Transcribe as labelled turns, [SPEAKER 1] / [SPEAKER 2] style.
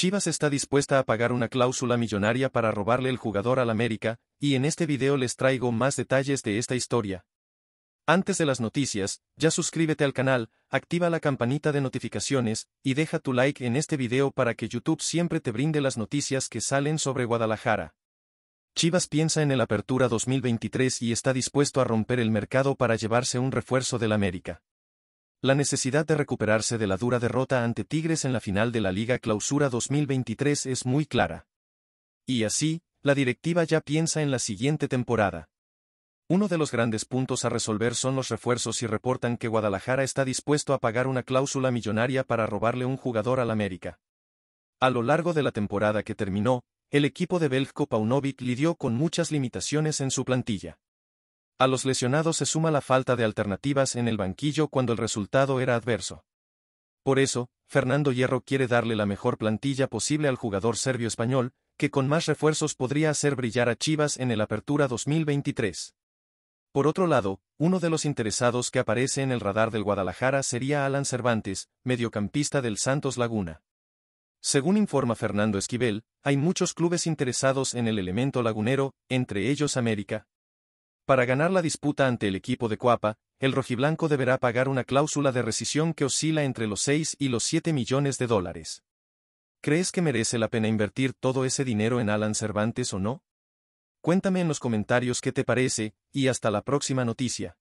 [SPEAKER 1] Chivas está dispuesta a pagar una cláusula millonaria para robarle el jugador al América, y en este video les traigo más detalles de esta historia. Antes de las noticias, ya suscríbete al canal, activa la campanita de notificaciones, y deja tu like en este video para que YouTube siempre te brinde las noticias que salen sobre Guadalajara. Chivas piensa en el Apertura 2023 y está dispuesto a romper el mercado para llevarse un refuerzo del América. La necesidad de recuperarse de la dura derrota ante Tigres en la final de la Liga Clausura 2023 es muy clara. Y así, la directiva ya piensa en la siguiente temporada. Uno de los grandes puntos a resolver son los refuerzos y reportan que Guadalajara está dispuesto a pagar una cláusula millonaria para robarle un jugador al América. A lo largo de la temporada que terminó, el equipo de Belko Paunovic lidió con muchas limitaciones en su plantilla. A los lesionados se suma la falta de alternativas en el banquillo cuando el resultado era adverso. Por eso, Fernando Hierro quiere darle la mejor plantilla posible al jugador serbio-español, que con más refuerzos podría hacer brillar a Chivas en el Apertura 2023. Por otro lado, uno de los interesados que aparece en el radar del Guadalajara sería Alan Cervantes, mediocampista del Santos Laguna. Según informa Fernando Esquivel, hay muchos clubes interesados en el elemento lagunero, entre ellos América, para ganar la disputa ante el equipo de Cuapa, el rojiblanco deberá pagar una cláusula de rescisión que oscila entre los 6 y los 7 millones de dólares. ¿Crees que merece la pena invertir todo ese dinero en Alan Cervantes o no? Cuéntame en los comentarios qué te parece, y hasta la próxima noticia.